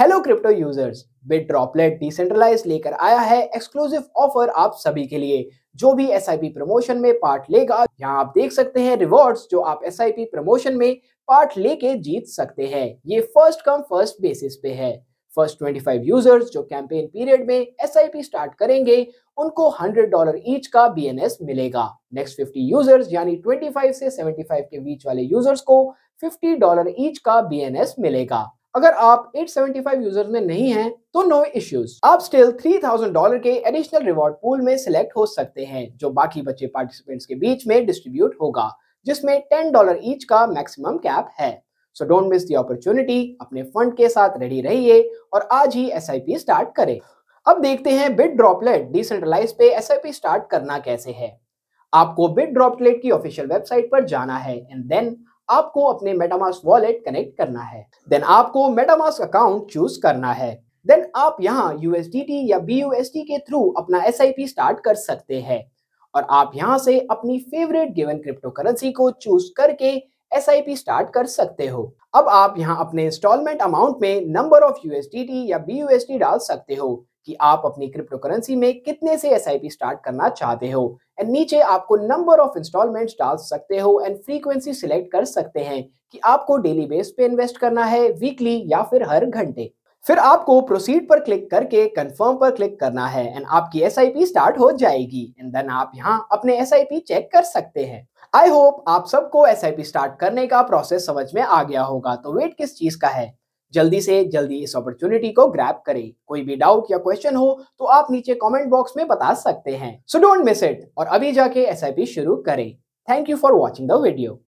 hello crypto users bit droplet decentralize लेकर आया है एक्सक्लूसिव ऑफर आप सभी के लिए जो भी एस प्रमोशन में पार्ट लेगा यहाँ आप देख सकते हैं रिवॉर्ड्स जो आप एस प्रमोशन में पार्ट लेके जीत सकते हैं ये फर्स्ट कम फर्स्ट बेसिस पे है फर्स्ट 25 यूजर्स जो कैंपेन पीरियड में एस स्टार्ट करेंगे उनको 100 डॉलर ईच का बीएनएस मिलेगा नेक्स्ट 50 यूजर्स यानी 25 से 75 के बीच वाले यूजर्स को 50 डॉलर ईच का बीएनएस मिलेगा अगर आप 875 यूजर्स में नहीं हैं तो नो इश्यूज आप स्टिल $3000 डॉलर के एडिशनल रिवॉर्ड पूल में सिलेक्ट हो सकते हैं जो बाकी बचे पार्टिसिपेंट्स के बीच में डिस्ट्रीब्यूट होगा जिसमें $10 डॉलर ईच का मैक्सिमम कैप है so don't miss the opportunity अपने फंड के साथ रेडी रहिए और आज ही एस स्टार्ट करें अब देखते हैं बिट ड्रॉपलेट डिसेंट्रलाइज पे एस स्टार्ट करना कैसे है आपको बिट ड्रॉपलेट की ऑफिशियल वेबसाइट पर जाना है एंड देन आपको अपने मेटामास वॉलेट कनेक्ट करना है देन आपको मेटामास अकाउंट चूज करना है देन आप यहाँ यूएसडीटी या बी के थ्रू अपना एस स्टार्ट कर सकते हैं और आप यहाँ से अपनी फेवरेट गिवन क्रिप्टो करेंसी को चूज करके एस स्टार्ट कर सकते हो अब आप यहाँ अपने इंस्टॉलमेंट अमाउंट में नंबर ऑफ यूएसडीटी या बी डाल सकते हो कि आप अपनी क्रिप्टो करेंसी में कितने से एस स्टार्ट करना चाहते हो एंड नीचे आपको नंबर ऑफ इंस्टॉलमेंट डाल सकते हो एंड फ्रीक्वेंसी सिलेक्ट कर सकते हैं कि आपको डेली बेस पे इन्वेस्ट करना है वीकली या फिर हर घंटे फिर आपको प्रोसीड पर क्लिक करके कंफर्म पर क्लिक करना है एंड आपकी एस स्टार्ट हो जाएगी एंड देन आप यहाँ अपने एस चेक कर सकते हैं आई होप आप सबको एस स्टार्ट करने का प्रोसेस समझ में आ गया होगा तो वेट किस चीज का है जल्दी से जल्दी इस अपॉर्चुनिटी को ग्रैप करें कोई भी डाउट या क्वेश्चन हो तो आप नीचे कमेंट बॉक्स में बता सकते हैं सो डोंट मिस इट और अभी जाके एस शुरू करें thank you for watching the video